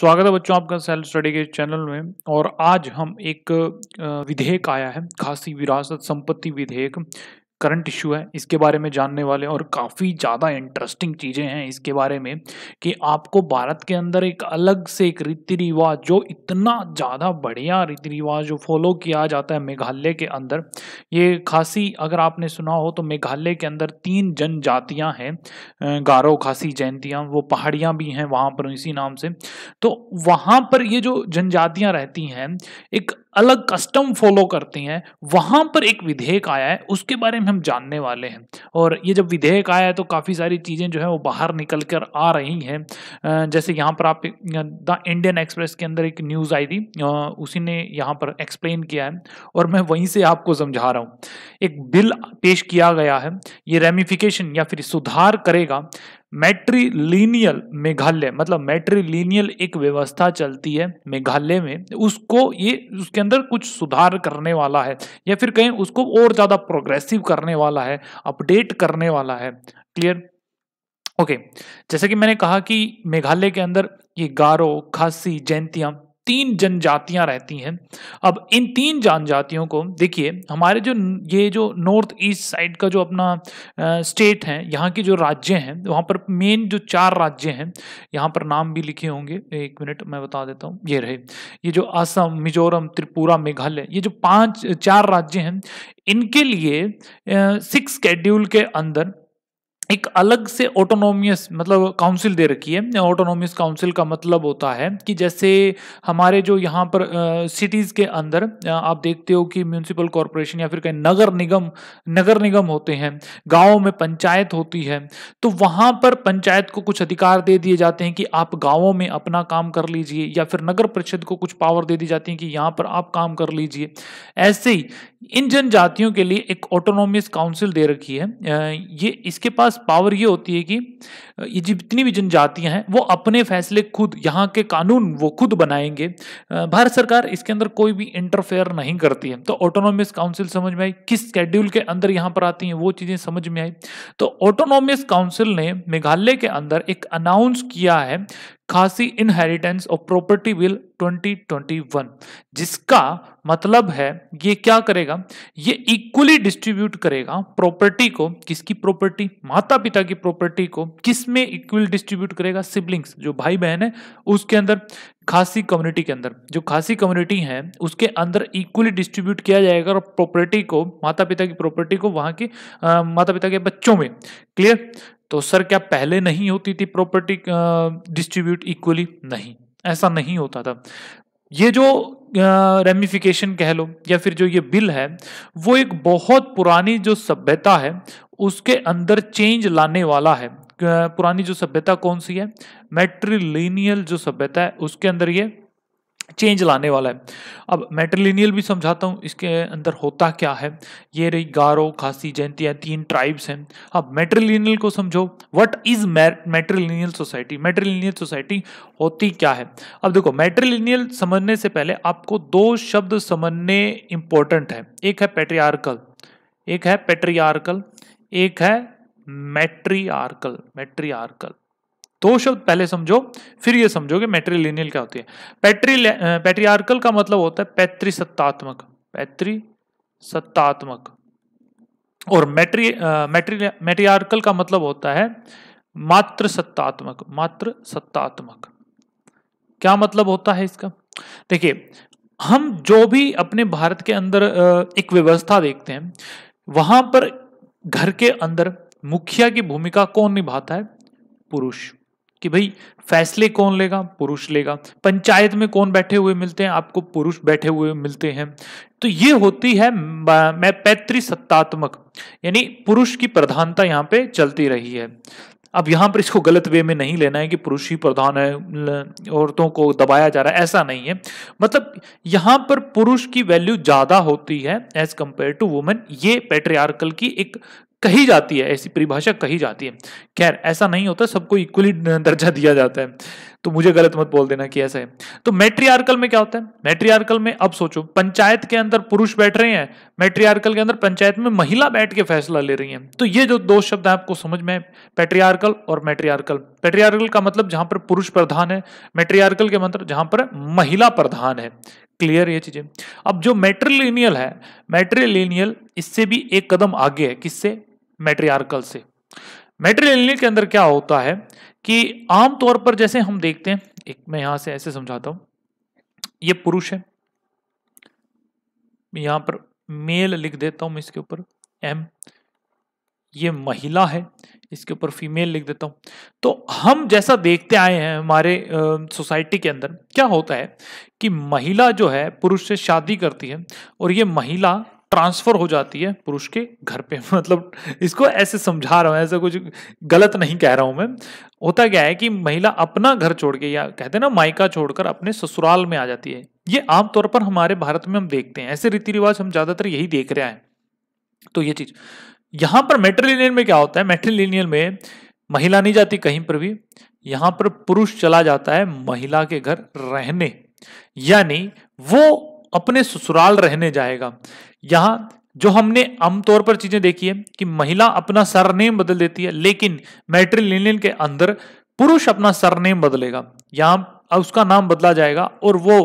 स्वागत है बच्चों आपका सेल्फ स्टडी के चैनल में और आज हम एक विधेयक आया है खासी विरासत संपत्ति विधेयक करंट इशू है इसके बारे में जानने वाले और काफ़ी ज़्यादा इंटरेस्टिंग चीज़ें हैं इसके बारे में कि आपको भारत के अंदर एक अलग से एक रीति रिवाज जो इतना ज़्यादा बढ़िया रीति रिवाज जो फॉलो किया जाता है मेघालय के अंदर ये खासी अगर आपने सुना हो तो मेघालय के अंदर तीन जनजातियाँ हैं गारो खासी जयंतियाँ वो पहाड़ियाँ भी हैं वहाँ पर इसी नाम से तो वहाँ पर ये जो जनजातियाँ रहती हैं एक अलग कस्टम फॉलो करती हैं वहाँ पर एक विधेयक आया है उसके बारे में हम जानने वाले हैं और ये जब विधेयक आया है तो काफ़ी सारी चीज़ें जो है वो बाहर निकल कर आ रही हैं जैसे यहाँ पर आप द इंडियन एक्सप्रेस के अंदर एक न्यूज़ आई थी उसी ने यहाँ पर एक्सप्लेन किया है और मैं वहीं से आपको समझा रहा हूँ एक बिल पेश किया गया है ये रेमिफिकेशन या फिर सुधार करेगा मेट्रीलिनियल मेघालय मतलब मेट्रीलिनियल एक व्यवस्था चलती है मेघालय में उसको ये उसके अंदर कुछ सुधार करने वाला है या फिर कहें उसको और ज़्यादा प्रोग्रेसिव करने वाला है अपडेट करने वाला है क्लियर ओके जैसे कि मैंने कहा कि मेघालय के अंदर ये गारो खासी जयंतियां तीन जनजातियां रहती हैं अब इन तीन जनजातियों को देखिए हमारे जो ये जो नॉर्थ ईस्ट साइड का जो अपना आ, स्टेट है यहाँ के जो राज्य हैं वहाँ पर मेन जो चार राज्य हैं यहाँ पर नाम भी लिखे होंगे एक मिनट मैं बता देता हूँ ये रहे ये जो असम मिजोरम त्रिपुरा मेघालय ये जो पांच चार राज्य हैं इनके लिए सिक्स शेड्यूल के अंदर एक अलग से ऑटोनोमियस मतलब काउंसिल दे रखी है ऑटोनोमियस काउंसिल का मतलब होता है कि जैसे हमारे जो यहाँ पर सिटीज़ के अंदर आ, आप देखते हो कि म्यूनसिपल कॉरपोरेशन या फिर कहीं नगर निगम नगर निगम होते हैं गाँव में पंचायत होती है तो वहाँ पर पंचायत को कुछ अधिकार दे दिए जाते हैं कि आप गाँवों में अपना काम कर लीजिए या फिर नगर परिषद को कुछ पावर दे दी जाती है कि यहाँ पर आप काम कर लीजिए ऐसे ही इन जनजातियों के लिए एक ऑटोनोमियस काउंसिल दे रखी है ये इसके पास पावर ये होती है कि ये जितनी भी जनजातियां हैं वो अपने फैसले खुद यहाँ के कानून वो खुद बनाएंगे भारत सरकार इसके अंदर कोई भी इंटरफेयर नहीं करती है तो ऑटोनोमियस काउंसिल समझ में आई किस शेड्यूल के अंदर यहाँ पर आती हैं वो चीज़ें समझ में आई तो ऑटोनोमियस काउंसिल ने मेघालय के अंदर एक अनाउंस किया है खासी इनहेरिटेंस ऑफ प्रॉपर्टी बिल 2021 जिसका मतलब है ये क्या करेगा ये इक्वली डिस्ट्रीब्यूट करेगा प्रॉपर्टी को किसकी प्रॉपर्टी माता पिता की प्रॉपर्टी को किस में इक्वल डिस्ट्रीब्यूट करेगा सिबलिंग्स जो भाई बहन है उसके अंदर खासी कम्युनिटी के अंदर जो खासी कम्युनिटी है उसके अंदर इक्वली डिस्ट्रीब्यूट किया जाएगा और प्रॉपर्टी को माता पिता की प्रॉपर्टी को वहाँ के माता पिता के बच्चों में क्लियर तो सर क्या पहले नहीं होती थी प्रॉपर्टी डिस्ट्रीब्यूट इक्वली नहीं ऐसा नहीं होता था ये जो रेमिफिकेशन कह लो या फिर जो ये बिल है वो एक बहुत पुरानी जो सभ्यता है उसके अंदर चेंज लाने वाला है पुरानी जो सभ्यता कौन सी है मेट्रीलिनियल जो सभ्यता है उसके अंदर ये चेंज लाने वाला है अब मेटरलिनियल भी समझाता हूँ इसके अंदर होता क्या है ये रही गारो खासी जयंतियाँ तीन ट्राइब्स हैं अब मेटरलिनियल को समझो what is matrilineal society matrilineal society होती क्या है अब देखो मेटरलिनियल समझने से पहले आपको दो शब्द समझने इम्पोर्टेंट है एक है पेट्रियारकल एक है पेट्रियारकल एक है मेट्रियारकल मेट्रियारकल दो शब्द पहले समझो फिर ये समझो कि मेट्रीलिनियल क्या होती है पैट्री पैट्रियार्कल uh, का मतलब होता है पैतृस सत्तात्मक पैतृ सत्तात्मक और मैट्री मैट्री मैट्रियार्कल का मतलब होता है मात्र सत्तात्मक मात्र सत्तात्मक क्या मतलब होता है इसका देखिए हम जो भी अपने भारत के अंदर uh, एक व्यवस्था देखते हैं वहां पर घर के अंदर मुखिया की भूमिका कौन निभाता है पुरुष कि भाई फैसले कौन लेगा पुरुष लेगा पंचायत में कौन बैठे हुए मिलते हैं आपको पुरुष बैठे हुए मिलते हैं तो ये होती है मैं पैतृक सत्तात्मक यानी पुरुष की प्रधानता यहाँ पे चलती रही है अब यहाँ पर इसको गलत वे में नहीं लेना है कि पुरुष ही प्रधान है औरतों को दबाया जा रहा है ऐसा नहीं है मतलब यहाँ पर पुरुष की वैल्यू ज़्यादा होती है एज कंपेयर टू वुमेन ये पेट्रियार्कल की एक कही जाती है ऐसी परिभाषा कही जाती है खैर ऐसा नहीं होता सबको इक्वली दर्जा दिया जाता है तो मुझे गलत मत बोल देना कि ऐसा है तो मेट्रियार्कल में क्या होता है मेट्रियार्कल में अब सोचो पंचायत के अंदर पुरुष बैठ रहे हैं मेट्रियार्कल के अंदर पंचायत में महिला बैठ के फैसला ले रही है तो ये जो दो शब्द आपको समझ में पेट्रियार्कल और मेट्रियार्कल पेट्रियार्कल का मतलब जहां पर पुरुष प्रधान है मेट्रियार्कल के मतलब जहां पर महिला प्रधान है क्लियर ये चीजें अब जो मेट्रिलिनियल है मेट्रिलिनियल इससे भी एक कदम आगे है किससे मेट्रियार्कल से मेटेरियल के अंदर क्या होता है कि आमतौर पर जैसे हम देखते हैं एक मैं यहां से ऐसे समझाता हूं ये पुरुष है यहां पर मेल लिख देता हूं इसके ऊपर एम ये महिला है इसके ऊपर फीमेल लिख देता हूं तो हम जैसा देखते आए हैं हमारे सोसाइटी के अंदर क्या होता है कि महिला जो है पुरुष से शादी करती है और ये महिला ट्रांसफर हो जाती है पुरुष के घर पे मतलब इसको ऐसे समझा रहा हूँ ऐसा कुछ गलत नहीं कह रहा हूँ मैं होता क्या है कि महिला अपना घर छोड़ के या कहते हैं ना मायका छोड़कर अपने ससुराल में आ जाती है ये आमतौर पर हमारे भारत में हम देखते हैं ऐसे रीति रिवाज हम ज्यादातर यही देख रहे हैं तो ये चीज यहां पर मेट्रिलिनियल में क्या होता है मेट्रिलिनियल में महिला नहीं जाती कहीं पर भी यहां पर पुरुष चला जाता है महिला के घर रहने यानी वो अपने ससुराल रहने जाएगा यहां जो हमने आमतौर पर चीजें देखी है कि महिला अपना सरनेम बदल देती है लेकिन मेट्रिल के अंदर पुरुष अपना सरनेम बदलेगा यहां उसका नाम बदला जाएगा और वो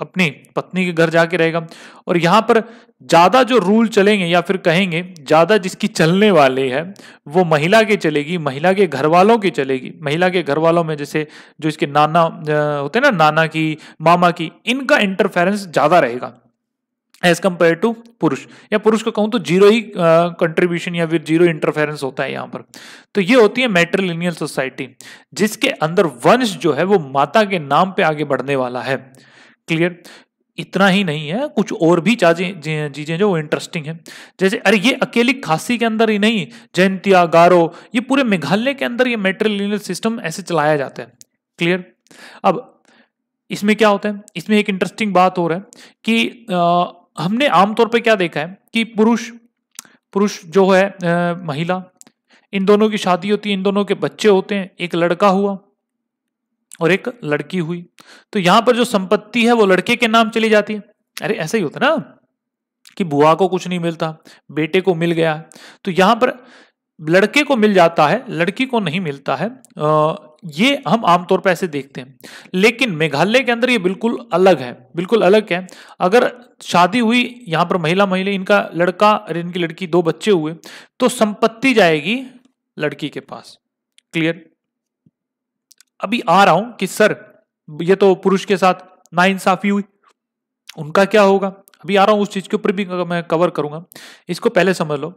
अपनी पत्नी के घर जाके रहेगा और यहाँ पर ज़्यादा जो रूल चलेंगे या फिर कहेंगे ज़्यादा जिसकी चलने वाले है वो महिला के चलेगी महिला के घर वालों की चलेगी महिला के घर वालों में जैसे जो इसके नाना होते हैं ना नाना की मामा की इनका इंटरफेरेंस ज़्यादा रहेगा एज कंपेयर टू पुरुष या पुरुष को कहूं तो जीरो ही कंट्रीब्यूशन या फिर जीरो इंटरफेरेंस होता है यहां पर तो ये होती है मेट्रिलिनियल सोसाइटी जिसके अंदर वंश जो है वो माता के नाम पे आगे बढ़ने वाला है क्लियर इतना ही नहीं है कुछ और भी चीजें चीजें जो वो इंटरेस्टिंग है जैसे अरे ये अकेली खासी के अंदर ही नहीं जयंतिया गारो ये पूरे मेघालय के अंदर ये मेट्रिलिनियल सिस्टम ऐसे चलाया जाता है क्लियर अब इसमें क्या होता है इसमें एक इंटरेस्टिंग बात हो रहा है कि आ, हमने आमतौर पर क्या देखा है कि पुरुष पुरुष जो है आ, महिला इन दोनों की शादी होती है इन दोनों के बच्चे होते हैं एक लड़का हुआ और एक लड़की हुई तो यहां पर जो संपत्ति है वो लड़के के नाम चली जाती है अरे ऐसा ही होता ना कि बुआ को कुछ नहीं मिलता बेटे को मिल गया तो यहां पर लड़के को मिल जाता है लड़की को नहीं मिलता है ये हम आमतौर पर ऐसे देखते हैं लेकिन मेघालय के अंदर ये बिल्कुल अलग है बिल्कुल अलग है अगर शादी हुई यहां पर महिला महिला इनका लड़का और इनकी लड़की दो बच्चे हुए तो संपत्ति जाएगी लड़की के पास क्लियर अभी आ रहा हूं कि सर ये तो पुरुष के साथ ना इंसाफी हुई उनका क्या होगा अभी आ रहा हूं उस चीज के ऊपर भी मैं कवर करूंगा इसको पहले समझ लो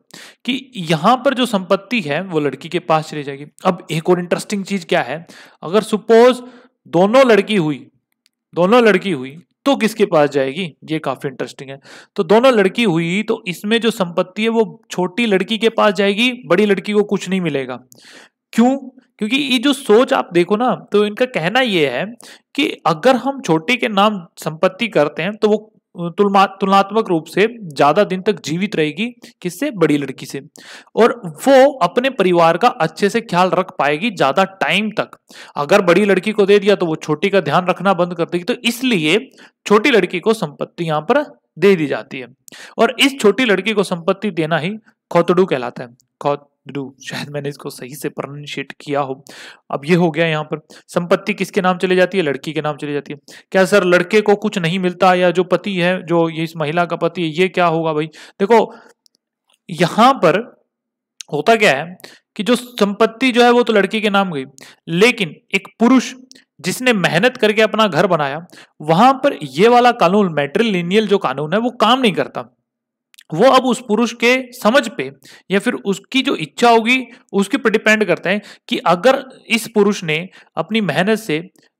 कि यहां पर जो संपत्ति है वो लड़की के पास चली जाएगी अब एक और इंटरेस्टिंग चीज क्या है अगर सुपोज दोनों लड़की हुई दोनों लड़की हुई तो किसके पास जाएगी ये काफी इंटरेस्टिंग है तो दोनों लड़की हुई तो इसमें जो संपत्ति है वो छोटी लड़की के पास जाएगी बड़ी लड़की को कुछ नहीं मिलेगा क्यों क्योंकि ये जो सोच आप देखो ना तो इनका कहना ये है कि अगर हम छोटे के नाम संपत्ति करते हैं तो वो तुलनात्मक रूप से ज्यादा दिन तक जीवित रहेगी किससे बड़ी लड़की से और वो अपने परिवार का अच्छे से ख्याल रख पाएगी ज्यादा टाइम तक अगर बड़ी लड़की को दे दिया तो वो छोटी का ध्यान रखना बंद कर देगी तो इसलिए छोटी लड़की को संपत्ति यहां पर दे दी जाती है और इस छोटी लड़की को संपत्ति देना ही खोतडू कहलाता है खोत डू शायद मैंने इसको सही से प्रोनशिएट किया हो अब ये हो गया यहाँ पर संपत्ति किसके नाम चली जाती है लड़की के नाम चली जाती है क्या सर लड़के को कुछ नहीं मिलता या जो पति है जो ये इस महिला का पति है ये क्या होगा भाई देखो यहाँ पर होता क्या है कि जो संपत्ति जो है वो तो लड़की के नाम गई लेकिन एक पुरुष जिसने मेहनत करके अपना घर बनाया वहां पर ये वाला कानून मेट्रिलिनियल जो कानून है वो काम नहीं करता वो अब उस पुरुष के समझ पे या फिर उसकी जो इच्छा होगी उसके पर डिपेंड करते हैं कि अगर इस पुरुष ने अपनी मेहनत से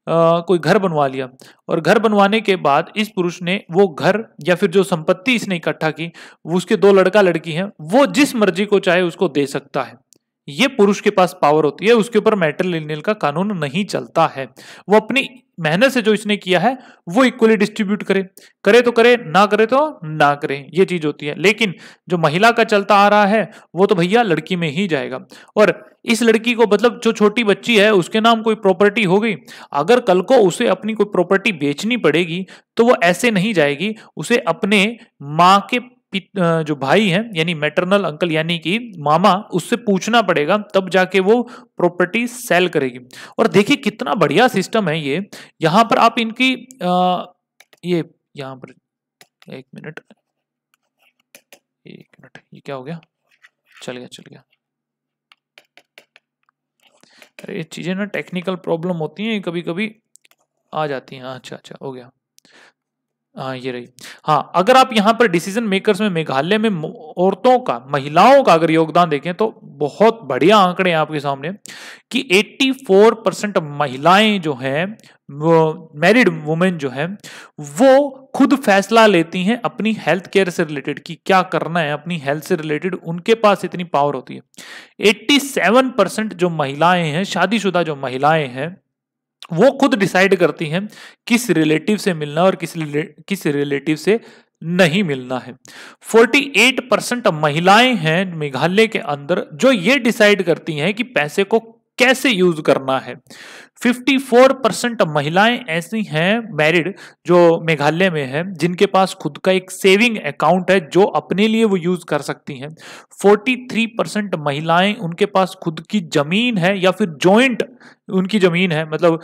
आ, कोई घर बनवा लिया और घर बनवाने के बाद इस पुरुष ने वो घर या फिर जो संपत्ति इसने इकट्ठा की वो उसके दो लड़का लड़की हैं वो जिस मर्जी को चाहे उसको दे सकता है ये पुरुष के पास पावर होती है उसके ऊपर मैटरलिनियल का कानून नहीं चलता है वो अपनी मेहनत से जो इसने किया है वो इक्वली डिस्ट्रीब्यूट करे करे तो करे ना करे तो ना करे ये चीज होती है लेकिन जो महिला का चलता आ रहा है वो तो भैया लड़की में ही जाएगा और इस लड़की को मतलब जो छोटी बच्ची है उसके नाम कोई प्रॉपर्टी हो गई अगर कल को उसे अपनी कोई प्रॉपर्टी बेचनी पड़ेगी तो वो ऐसे नहीं जाएगी उसे अपने माँ के जो भाई है यानी मैटरनल अंकल यानी कि मामा उससे पूछना पड़ेगा तब जाके वो प्रॉपर्टी सेल करेगी और देखिए कितना बढ़िया सिस्टम है ये यहां पर आप इनकी आ, ये यहां पर एक मिनट एक मिनट ये क्या हो गया चल गया चल गया अरे चीज़ें ना टेक्निकल प्रॉब्लम होती हैं कभी कभी आ जाती हैं अच्छा अच्छा हो गया हाँ ये रही हाँ अगर आप यहाँ पर डिसीजन मेकर्स में मेघालय में औरतों का महिलाओं का अगर योगदान देखें तो बहुत बढ़िया आंकड़े हैं आपके सामने कि 84 परसेंट महिलाएं जो हैं मैरिड वुमेन जो है वो खुद फैसला लेती हैं अपनी हेल्थ केयर से रिलेटेड कि क्या करना है अपनी हेल्थ से रिलेटेड उनके पास इतनी पावर होती है 87 परसेंट जो महिलाएं हैं शादीशुदा जो महिलाएं हैं वो खुद डिसाइड करती हैं किस रिलेटिव से मिलना और किस रिले, किस रिलेटिव से नहीं मिलना है 48 परसेंट महिलाएं हैं मेघालय के अंदर जो ये डिसाइड करती हैं कि पैसे को कैसे यूज करना है 54 परसेंट महिलाएं ऐसी हैं मैरिड जो मेघालय में है जिनके पास खुद का एक सेविंग अकाउंट है जो अपने लिए वो यूज कर सकती हैं 43 परसेंट महिलाएं उनके पास खुद की जमीन है या फिर जॉइंट उनकी जमीन है मतलब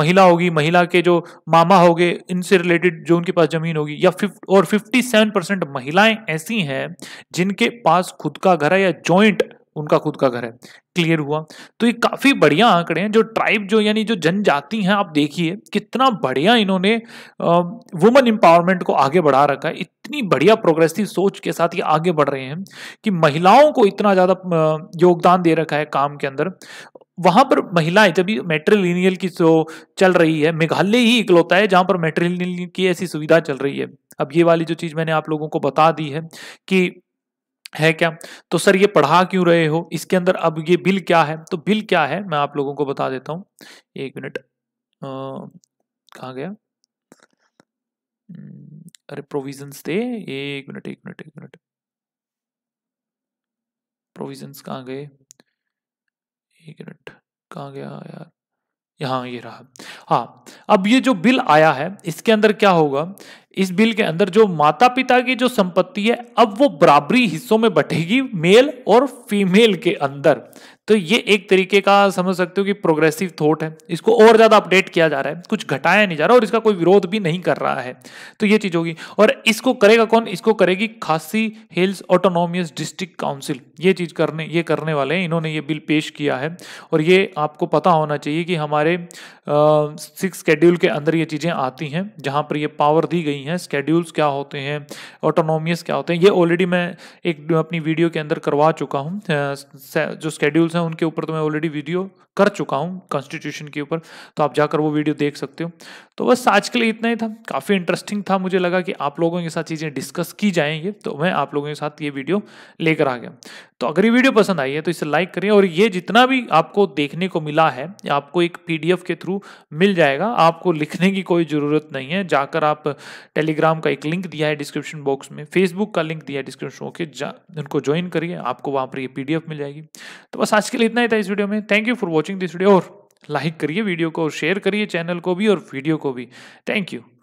महिला होगी महिला के जो मामा होंगे इनसे रिलेटेड जो उनके पास जमीन होगी या फिफ और 57 परसेंट महिलाएं ऐसी हैं जिनके पास खुद का घर है या जॉइंट उनका खुद का घर है क्लियर हुआ तो ये काफ़ी बढ़िया आंकड़े हैं जो ट्राइब जो यानी जो जनजाति हैं आप देखिए कितना बढ़िया इन्होंने वुमेन एम्पावरमेंट को आगे बढ़ा रखा है इतनी बढ़िया प्रोग्रेसिव सोच के साथ ये आगे बढ़ रहे हैं कि महिलाओं को इतना ज़्यादा योगदान दे रखा है काम के अंदर वहां पर महिलाएं जब मेट्रिलिनियल की जो चल रही है मेघालय ही इकलौता है जहां पर मेट्रिलिनियल की ऐसी सुविधा चल रही है अब ये वाली जो चीज़ मैंने आप लोगों को बता दी है कि है क्या तो सर ये पढ़ा क्यों रहे हो इसके अंदर अब ये बिल क्या है तो बिल क्या है मैं आप लोगों को बता देता हूं एक मिनट कहा गया हम्म, अरे प्रोविजंस थे एक मिनट एक मिनट एक मिनट प्रोविजंस कहाँ गए एक मिनट कहाँ गया यार यहाँ ये रहा हाँ अब ये जो बिल आया है इसके अंदर क्या होगा इस बिल के अंदर जो माता पिता की जो संपत्ति है अब वो बराबरी हिस्सों में बटेगी मेल और फीमेल के अंदर तो ये एक तरीके का समझ सकते हो कि प्रोग्रेसिव थॉट है इसको और ज़्यादा अपडेट किया जा रहा है कुछ घटाया नहीं जा रहा और इसका कोई विरोध भी नहीं कर रहा है तो ये चीज़ होगी और इसको करेगा कौन इसको करेगी खासी हिल्स ऑटोनोमियस डिस्ट्रिक्ट काउंसिल ये चीज़ करने ये करने वाले हैं इन्होंने ये बिल पेश किया है और ये आपको पता होना चाहिए कि हमारे सिक्स स्केड्यूल के अंदर ये चीज़ें आती हैं जहाँ पर ये पावर दी गई हैं स्केड्यूल्स क्या होते हैं ऑटोनोमियस क्या होते हैं ये ऑलरेडी मैं एक अपनी वीडियो के अंदर करवा चुका हूँ जो स्केड्यूल्स हैं उनके ऊपर तो मैं ऑलरेडी वीडियो कर चुका हूँ कॉन्स्टिट्यूशन के ऊपर तो आप जाकर वो वीडियो देख सकते हो तो बस आज के लिए इतना ही था काफ़ी इंटरेस्टिंग था मुझे लगा कि आप लोगों के साथ चीज़ें डिस्कस की जाएंगी तो मैं आप लोगों के साथ ये वीडियो लेकर आ गया तो अगर ये वीडियो पसंद आई है तो इसे लाइक करिए और ये जितना भी आपको देखने को मिला है आपको एक पीडीएफ के थ्रू मिल जाएगा आपको लिखने की कोई ज़रूरत नहीं है जाकर आप टेलीग्राम का एक लिंक दिया है डिस्क्रिप्शन बॉक्स में फेसबुक का लिंक दिया है डिस्क्रिप्शन ओके उनको ज्वाइन करिए आपको वहाँ पर ये पी मिल जाएगी तो बस आज के लिए इतना ही था इस वीडियो में thank you for watching watching this video और लाइक करिए वीडियो को और शेयर करिए चैनल को भी और वीडियो को भी थैंक यू